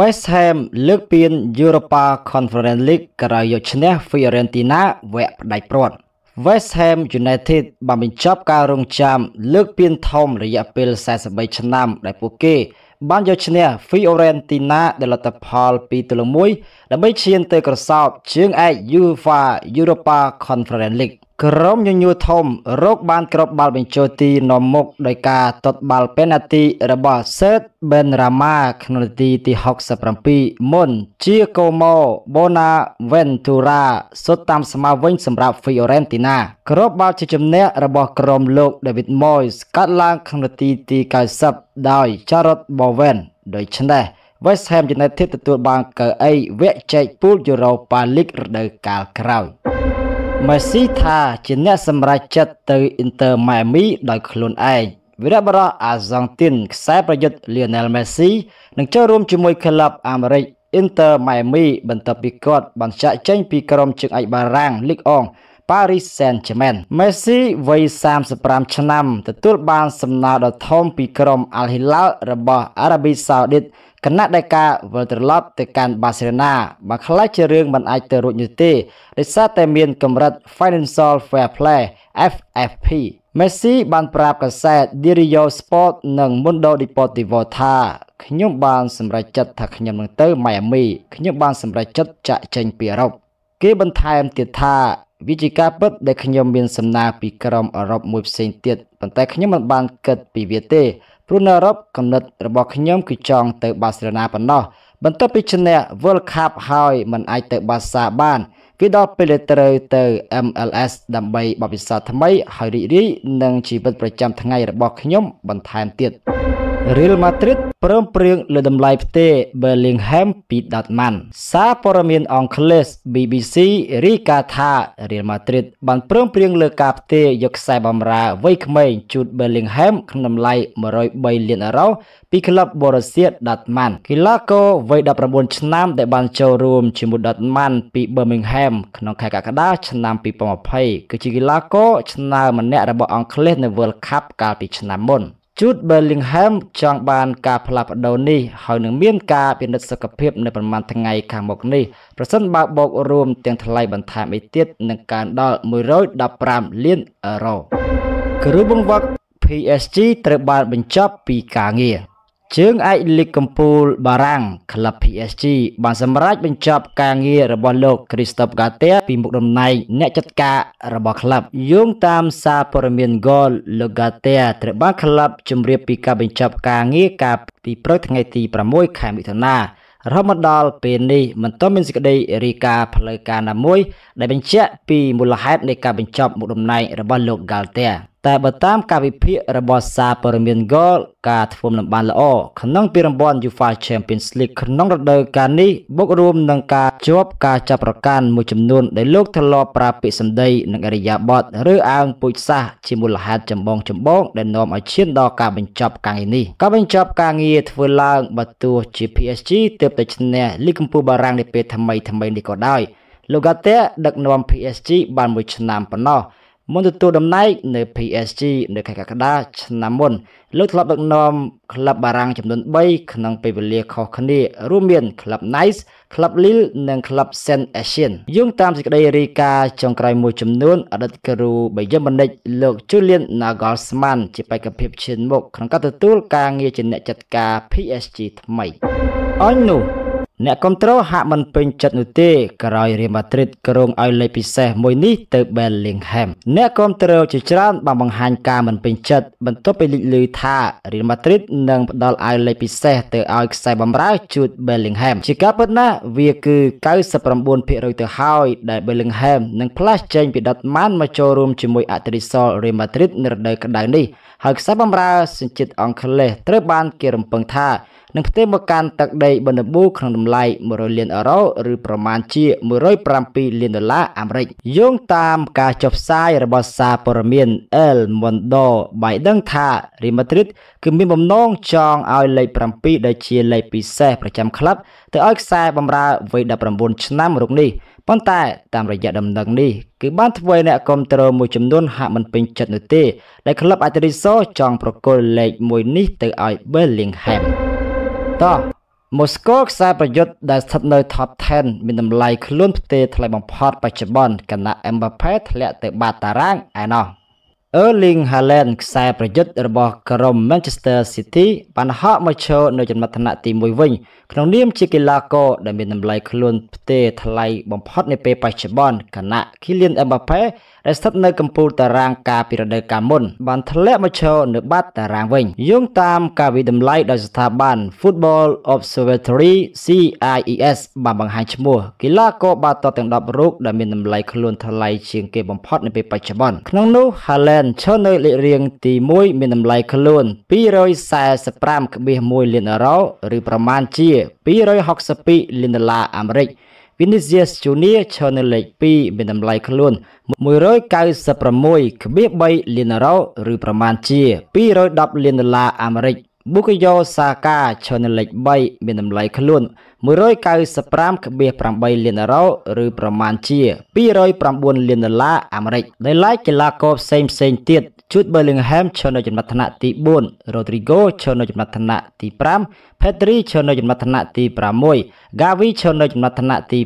West Ham លើកពាន Europa Conference League ក្រោយយកឈ្នះ Fiorentina វគ្គផ្ដាច់ព្រាត់ West Ham United បានបញ្ចប់ការរងចាំលើក ពានធំរយៈពេល43ឆ្នាំ ដែលពួកគេបានយកឈ្នះ Fiorentina ដោយលទ្ធផល2-1ដើម្បីឈានទៅក្រសោបជើងឯក UEFA Europa Conference League ក្រុមញញួរធំរកបានគ្រាប់បាល់បញ្ចូលទីនាំមុខដោយការទត់បាល់ពេណាល់ទីរបស់សេតបេនរ៉ាម៉ាក្នុងនាទីទី67មុនជាកូម៉ូបូណាវេនទូរ៉ាសុទ្ធតាមស្មើវិញសម្រាប់ Fiorentina គ្រាប់បាល់ជាជំនះរបស់ក្រុមលោក David Moyes កាត់ឡើងក្នុងនាទីទី90ដោយ Jarrod Bowen ដូច្នេះ West Ham United ទទួលបានកៅអីវគ្គចែកពូល Europa League រដូវកាលក្រោយ។មេស៊ីថា ជាអ្នកសម្រេចចិត្តទៅអ៊ីនទ័រម៉ែមីដោយខ្លួនឯងវីរបុរសអាសង់ទីនខ្សែប្រយុទ្ធលីណែលមេស៊ីនឹងចូលរួមជាមួយក្លឹបអាមេរិកអ៊ីនទ័រម៉ែមីបន្ទាប់ពីគាត់បានចាក់ចេញ ពីក្រុមជើងឯកបារាំងលីកអង់ Paris Saint-Germain មេស៊ីវ័យ35ឆ្នាំ ទទួលបាន សំណើដ៏ធំពីក្រុម Al Hilal របស់ Arabia Saudita គណៈដែលការវិលត្រឡប់ទៅកាន់បាសេឡូណាបើខ្លាចជារឿងមិនអាចទៅរួចនោះទេដោយសារតែមានកម្រិត Financial Fair Play FFP មេស៊ីបានប្រាប់កាសែត Diario Sport និង Mundo Deportivo ថាខ្ញុំ បាន សម្រេចចិត្តថាខ្ញុំនឹងទៅម៉ៃអាមីខ្ញុំបានសម្រេចចិត្តចាក់ចេញពីអឺរ៉ុបគេបន្ថែមទៀតថាវាជាការពិតដែលខ្ញុំមានសំណើពីក្រុមអឺរ៉ុបមួយផ្សេងទៀតប៉ុន្តែខ្ញុំមិនបានគិតពីវាទេរស់នៅអឺរ៉ុបកំណត់របស់ខ្ញុំគឺចង់ទៅបាសេឡូណាប៉ុណ្ណោះ បន្ទាប់ពីឈ្នះ World Cup ហើយមិនអាចទៅបាសាបានវាដល់ពេលត្រូវទៅ MLS ដើម្បីបបិសាថ្មី ហើយរីករាយនឹងជីវិត ប្រចាំថ្ងៃរបស់ខ្ញុំបន្ថែមទៀត។ Real Madrid ព្រមព្រៀងលើតម្លៃផ្ទេ Bellingham ពី Dortmund សារព័ត៌មានអង់គ្លេស BBC រាយការណ៍ថា Real Madrid បានព្រមព្រៀងលើការផ្ទេរយកខ្សែបម្រើវ័យក្មេង Jude Bellingham ក្នុងតម្លៃ103លានអឺរ៉ូពីក្លឹប Borussia Dortmund កីឡាករវ័យ19ឆ្នាំ ដែលបានចូលរួមជាមួយ Dortmund ពី Birmingham ក្នុងខែកក្កដាឆ្នាំ2020គឺជាកីឡាករឆ្នើមម្នាក់របស់អង់គ្លេសនៅ World Cup កាលពីឆ្នាំមុនជូតបឺលីងហាមចង់បានការផ្លាស់ប្ដូរនេះហើយនឹងមានការពិនិត្យសុខភាពនៅប្រមាណថ្ងៃខាងមុខនេះប្រសិនបើបូករួមទាំងថ្លៃបន្ថែមអីទៀតនឹងកើនដល់115លានអឺរ៉ូគ្រូបង្វឹក PSG ត្រូវបានបញ្ចប់ពីការងារជើងឯកលីកកំពូលបារាំងក្លឹប PSG បានសម្រេចបញ្ចប់ការងាររបស់លោក Christophe Gatea ពីមុខតំណែងអ្នកចាត់ការរបស់ក្លឹបយោងតាម សារព័ត៌មាន Goal លោក Gatea ត្រូវបានក្លឹបជម្រាបពីការបញ្ចប់ការងារកាលពីព្រឹកថ្ងៃ ទី6ខែមិថុនារហូតមកដល់ពេលនេះមិនទាន់មានសេចក្តីរាយការណ៍ផ្លូវការណាមួយ ដែលបញ្ជាក់ពីមូលហេតុនៃការបញ្ចប់មុខតំណែងរបស់លោក Gatea តែបើតាមការវិភាគរបស់សារព័ត៌មាន Goal ការធ្វើលំបានល្អក្នុងពីរង្វាន់ UEFA Champions League ក្នុងរដូវកាលនេះបូករួមនឹងការជាប់ការចាប់ប្រកាន់មួយចំនួនដែលលោកធ្លាប់ប្រើពាក្យសម្ដីនិងអរិយាបថឬអើងពូជសាសជាមូលហេតុចម្បងចម្បងដែលនាំឲ្យឈានដល់ការបញ្ចប់ការងារនេះការបញ្ចប់ការងារធ្វើឡើងបើទោះជា PSG ទើបតែឈ្នះលីគកំពូលបារាំងនាពេលថ្មីថ្មីនេះក៏ដោយលោកកាតេដឹកនាំ PSG បានមួយឆ្នាំប៉ុណ្ណោះមុនទទួលតំណែងនៅ PSG នៅខែកក្កដាឆ្នាំមុនលោកធ្លាប់ដឹកនាំក្លឹបបារាំងចំនួន3ក្នុងពេលវេលាខុសគ្នារួមមានក្លឹប Nice ក្លឹប Lille និងក្លឹប Saint-Etienne យោងតាមសេចក្តីរាយការណ៍ចុងក្រោយមួយចំនួនអតីតគ្រូបាយមនិចលោក Julian Nagelsmann ជាបេក្ខភាពឈានមុខក្នុងការទទួលការងារជាអ្នកចាត់ការ PSG ថ្មីអញនោះអ្នកគ្រប់គ្រងហាក់មិនពេញចិត្តនោះទេ ក្រោយរៀលម៉ាឌ្រីត ក្រុងឲ្យលេខពិសេសមួយនេះទៅបែលលីងហាំអ្នកគ្រប់គ្រងជាច្រើនបានបង្ហាញការមិនពេញចិត្តបន្ទាប់ពីលេចឮថារៀលម៉ាឌ្រីតនឹងផ្ដល់ឲ្យលេខពិសេសទៅឲ្យខ្សែបម្រើជួតបែលលីងហាំជាការពិតណាស់វាគឺ99%ទៅហើយដែលបែលលីងហាំនឹងផ្លាស់ចេញពីដុតម៉ានមកចូលរួមជាមួយអត្រីសលរៀលម៉ាឌ្រីតនៅរដូវក្តៅនេះហើយខ្សែបម្រើសញ្ជាតិអង់គ្លេសត្រូវបានគេរំពឹងថានិងផ្ទេរមកកាន់ទឹកដីបណ្ដបូរក្នុងតម្លៃ100លានអឺរ៉ូឬប្រមាណជា107លានដុល្លារអាមេរិកយោងតាម ការចុះផ្សាយរបស់សារព័ត៌មាន El Mundo បានដឹងថា Real Madrid គឺមានបំណងចង់ឲ្យលេខ7ដែលជាលេខពិសេសប្រចាំក្លឹបទៅឲ្យខ្សែបម្រើវ័យ19ឆ្នាំរុកនេះប៉ុន្តែតាមរយៈដំណឹងនេះគឺបានធ្វើអ្នកគ្រប់គ្រងមួយចំនួនហាក់មិនពេញចិត្តនោះទេដែលក្លឹបអាតេរីសូចង់ប្រគល់លេខ1នេះ ទៅឲ្យ Bellingham តោះមូស្គូខ្សែប្រយុទ្ធដែលស្ថិតនៅ top 10មានតម្លៃខ្លួនផ្ទេថ្លៃបំផុតបច្ចុប្បន្នគណៈ Mbappe ធ្លាក់ទៅបាតតារាងឯណោះ Erling Haaland ខ្សែប្រយុទ្ធរបស់ក្រុម Manchester City បានហក់មកឈរនៅចំណុចថ្នាក់ទី1វិញក្នុងនាមជាកីឡាករដែលមានតម្លៃខ្លួនផ្ទេថ្លៃបំផុតនាពេលបច្ចុប្បន្នខណៈ Kylian Mbappe ដែលស្ថិតនៅកំពូលតារាងការពីរដូវកាលមុនបានធ្លាក់មកឈរនៅបាត់តារាងវិញយោងតាមការវិតម្លៃដោយស្ថាប័ន Football Observatory CIES បានបង្ហាញឈ្មោះកីឡាករបាល់ទាត់ទាំង10រូបដែលមានតម្លៃខ្លួនថ្លៃជាងគេបំផុតនៅពេលបច្ចុប្បន្នក្នុងនោះ Haaland ឈរនៅលេខរៀងទី1មានតម្លៃខ្លួន245.1លានអឺរ៉ូឬប្រមាណជា262លានដុល្លារអាមេរិក Vinicius Junior ឈរនៅលេខ2មានតម្លៃ ខ្លួន196.3លានអឺរ៉ូឬប្រមាណជា210លានដុល្លារអាមេរិក Bukayo Saka ឈរនៅលេខ3មានតម្លៃ ខ្លួន195.8លានអឺរ៉ូឬប្រមាណជា209លានដុល្លារអាមេរិកដោយឡែកកីឡាករផ្សេងផ្សេងទៀតជូត Bellingham ឈរនៅចំណាត់ថ្នាក់ទី4 Rodrigo ឈរនៅចំណាត់ថ្នាក់ទី5 Pedri ឈរនៅចំណាត់ថ្នាក់ទី6 Gavi ឈរនៅចំណាត់ថ្នាក់ទី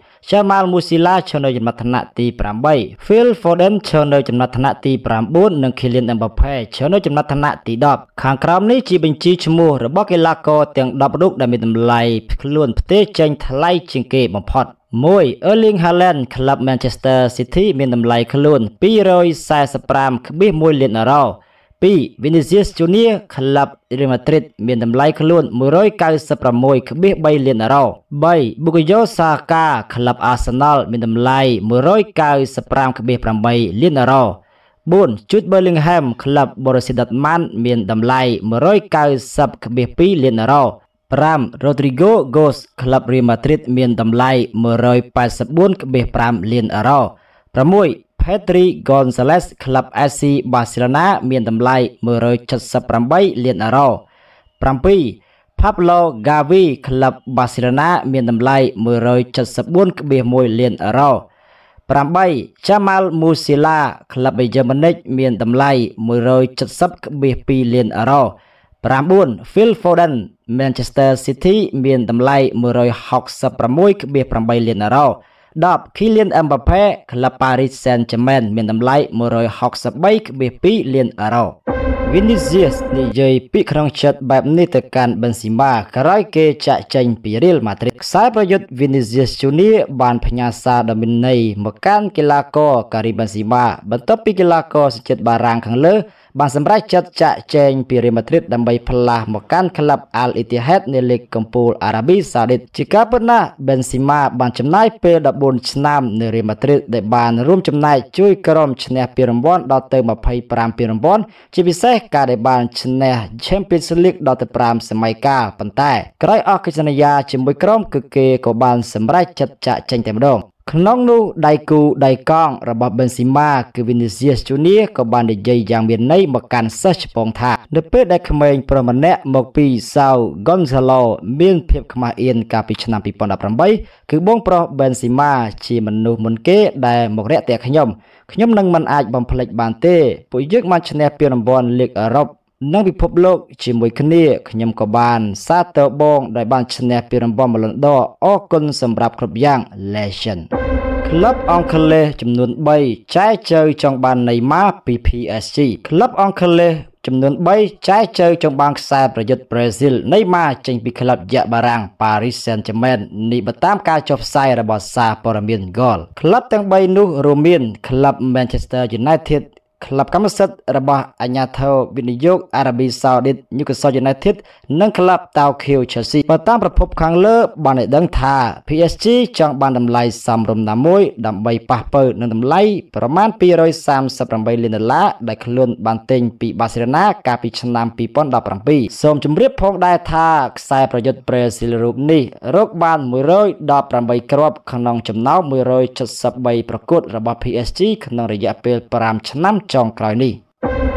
7 Jamal Musiala ឈរនៅចំណាត់ថ្នាក់ទី8 Phil Foden ឈរនៅចំណាត់ថ្នាក់ទី9និង Kylian Mbappe ឈរនៅចំណាត់ថ្នាក់ទី10ខាងក្រោមនេះជាបញ្ជីឈ្មោះរបស់កីឡាករទាំង10រូបដែលមានតម្លៃខ្លួនផ្ទេរចេញថ្លៃជាងគេបំផុត 1. Erling Haaland ក្លឹប Manchester City មានតម្លៃខ្លួន245.1លានអឺរ៉ូ2វីនីសៀសជូនីក្លឹបរៀលម៉ាឌ្រីតមានតម្លៃខ្លួន196.3លានអឺរ៉ូ3ប៊ូកាយូសាកាក្លឹបអាសណាល់មានតម្លៃ195.8លានអឺរ៉ូ4ជូតបឺលីងហាំក្លឹបបូរូស៊ីដតម៉ាន់មានតម្លៃ190.2លានអឺរ៉ូ5រ៉ូទ្រីហ្គោហ្គូសក្លឹបរៀលម៉ាឌ្រីតមានតម្លៃ184.5លានអឺរ៉ូ6 Pedri Gonzalez ក្លឹប SC Barcelona មានតម្លៃ178លានអឺរ៉ូ7 Pablo Gavi ក្លឹប Barcelona មាន តម្លៃ174.1លានអឺរ៉ូ8 Jamal Musiala ក្លឹបបេយឺម៉ូនិកមានតម្លៃ170.2លានអឺរ៉ូ9 Phil Foden Manchester City មានតម្លៃ166.8លានអឺរ៉ូ10 Kylian Mbappe ក្លឹប Paris Saint-Germain មានតម្លៃ163.2លានអឺរ៉ូ Vinicius និយាយពាក្យក្នុងចិត្តបែបនេះទៅកាន់ Benzema ក្រោយគេចាក់ចេញពី Real Madrid ខ្សែប្រយុទ្ធ Vinicius Junior បានផ្ញើសារដ៏មានន័យមកកាន់កីឡាករ Karim Benzema បន្ទាប់ពីកីឡាករសញ្ជាតិបារាំងខាងលើបានសម្រេចចិត្តចាក់ចែងពីរៀលម៉ាឌ្រីតដើម្បីផ្លាស់មកកាន់ក្លឹបអាល់អ៊ីទីហាដនៃលីកកំពូលអារ៉ាប៊ីសាអូឌីតជាការពិតណាស់បេនស៊ីម៉ាបានចំណាយពេល14ឆ្នាំ នៅរៀលម៉ាឌ្រីតដែលបានរួមចំណែកជួយក្រុមឈ្នះពានរង្វាន់ដល់ទៅ25ពានរង្វាន់ជាពិសេសការដែលបានឈ្នះ Champions League ដល់ទៅ5សម័យកាលប៉ុន្តែក្រោយអស់កិច្ចសន្យាជាមួយក្រុមគឺគេក៏បានសម្រេចចិត្តចាក់ចែងតែម្ដងក្នុងនោះដៃគូដៃកងរបស់បេនស៊ីម៉ាគឺវីនីសៀសជូនីក៏បាននិយាយយ៉ាងមានន័យមកកាន់សិស្សឆ្ពងថានៅពេលដែលក្មេងប្រុសម្នាក់មកពីសៅហ្គនសាឡូមាន ភាពខ្មាស់អៀនកាលពីឆ្នាំ2018គឺបងប្រុសបេនស៊ីម៉ាជាមនុស្សមុនគេដែលមករកតែខ្ញុំខ្ញុំនឹងមិនអាចបំភ្លេចបានទេពួកយើងបានឈ្នះពានរង្វាន់លីកអឺរ៉ុបនិងពិភពលោក ជាមួយគ្នាខ្ញុំក៏បាន សាទរបងដែលបានឈ្នះពានរង្វាន់មលនដអរគុណសម្រាប់គ្រប់យ៉ាង Legend ក្លឹបអង់គ្លេសចំនួន3ចែកចៅចង់បានណេម៉ាពី PSG ក្លឹបអង់គ្លេសចំនួន3ចែកចៅចង់បានខ្សែប្រយុទ្ធប្រេស៊ីលណេម៉ាចេញពីក្លឹបយ៉ាបារាំង Paris Saint-Germain នេះបើតាម ការចុះផ្សាយរបស់សារព័ត៌មាន Goal ក្លឹបទាំង3នោះរួមមានក្លឹប Manchester United ក្លឹបកម្មសិទ្ធិរបស់អាញាធិបតេយ្យវិនិយោគអារ៉ាប៊ីសាអូឌីត Newcastle United និងក្លឹប Tau Kiel Chelsea បើតាមប្រភពខាងលើបានឲ្យដឹងថា PSG ចង់បានតម្លៃសមរម្យណាមួយ ដើម្បីប៉ះពើនឹងតម្លៃប្រមាណ238លានដុល្លារដែលខ្លួនបានទិញពី Barcelona កាលពីឆ្នាំ2017សូមជម្រាបផងដែរថាខ្សែប្រយុទ្ធ Brazil រូបនេះរកបាន118គ្រាប់ក្នុងចំណោម173ប្រកួតរបស់ PSG ក្នុងរយៈពេល5ឆ្នាំចុងក្រោយនេះ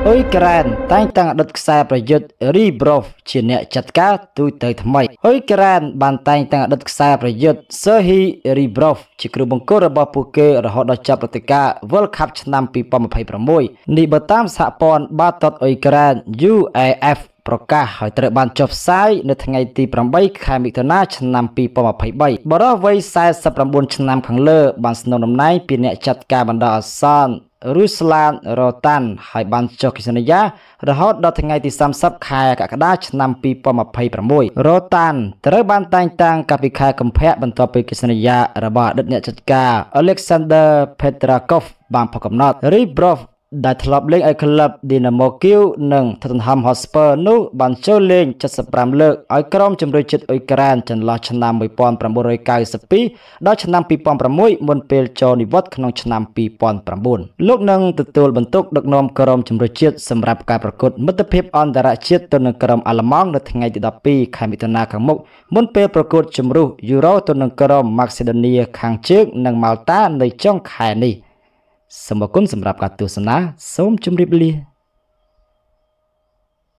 អ៊ុយក្រែនតែងតាំងអតីតខ្សែប្រយុទ្ធរីប្រូវជាអ្នកចាត់ការទូទៅថ្មីអ៊ុយក្រែនបានតែងតាំងអតីតខ្សែប្រយុទ្ធសឺហ៊ីរីប្រូវជាគ្រូបង្គោលរបស់ពួកគេរហូតដល់ចាប់ព្រឹត្តិការណ៍ World Cup ឆ្នាំ2026នេះបើតាមសហព័ន្ធបាល់ទាត់អ៊ុយក្រែន UAF ប្រកាសហើយត្រូវបានចុះផ្សាយនៅថ្ងៃទី8ខែមិថុនាឆ្នាំ2023បរិវ័យ49ឆ្នាំខាងលើ បានស្នងតំណែងពីអ្នកចាត់ការបណ្ដោះអាសន្នរូស្លានរ៉ូតាន់ហើយបានចុះកិច្ចសន្យារហូតដល់ថ្ងៃទី30ខែកក្កដាឆ្នាំ2026រ៉ូតាន់ត្រូវបានតែងតាំងកាលពីខែកុម្ភៈបន្ទាប់ពីកិច្ចសន្យា របស់អតីតអ្នកចាត់ការ Alexander Petrakov បានផុសកំណត់ Ribrov ដែលធ្លាប់លេងឲ្យក្លឹប Dynamo Kiev និង Tottenham Hotspur នោះបានចូលលេង75លើកឲ្យក្រុមជំនួយចិត្តអ៊ុយក្រែនចន្លោះឆ្នាំ1992ដល់ឆ្នាំ2006មុនពេលចូលនិវត្តន៍ក្នុងឆ្នាំ2009លោកនឹងទទួលបន្ទុកដឹកនាំក្រុមជំនួយចិត្តសម្រាប់ការប្រកួតមិត្តភាពអន្តរជាតិទៅនឹងក្រុមអាល្លឺម៉ង់នៅថ្ងៃទី12ខែមិថុនាខាងមុខមុនពេលប្រកួតជម្រុះ Euro ទៅនឹងក្រុមម៉ាក់សេដូនីខាងជើងនិងម៉ាល់តានៅចុងខែនេះ។សូមអរគុណសម្រាប់ការទស្សនាសូមជម្រាបលា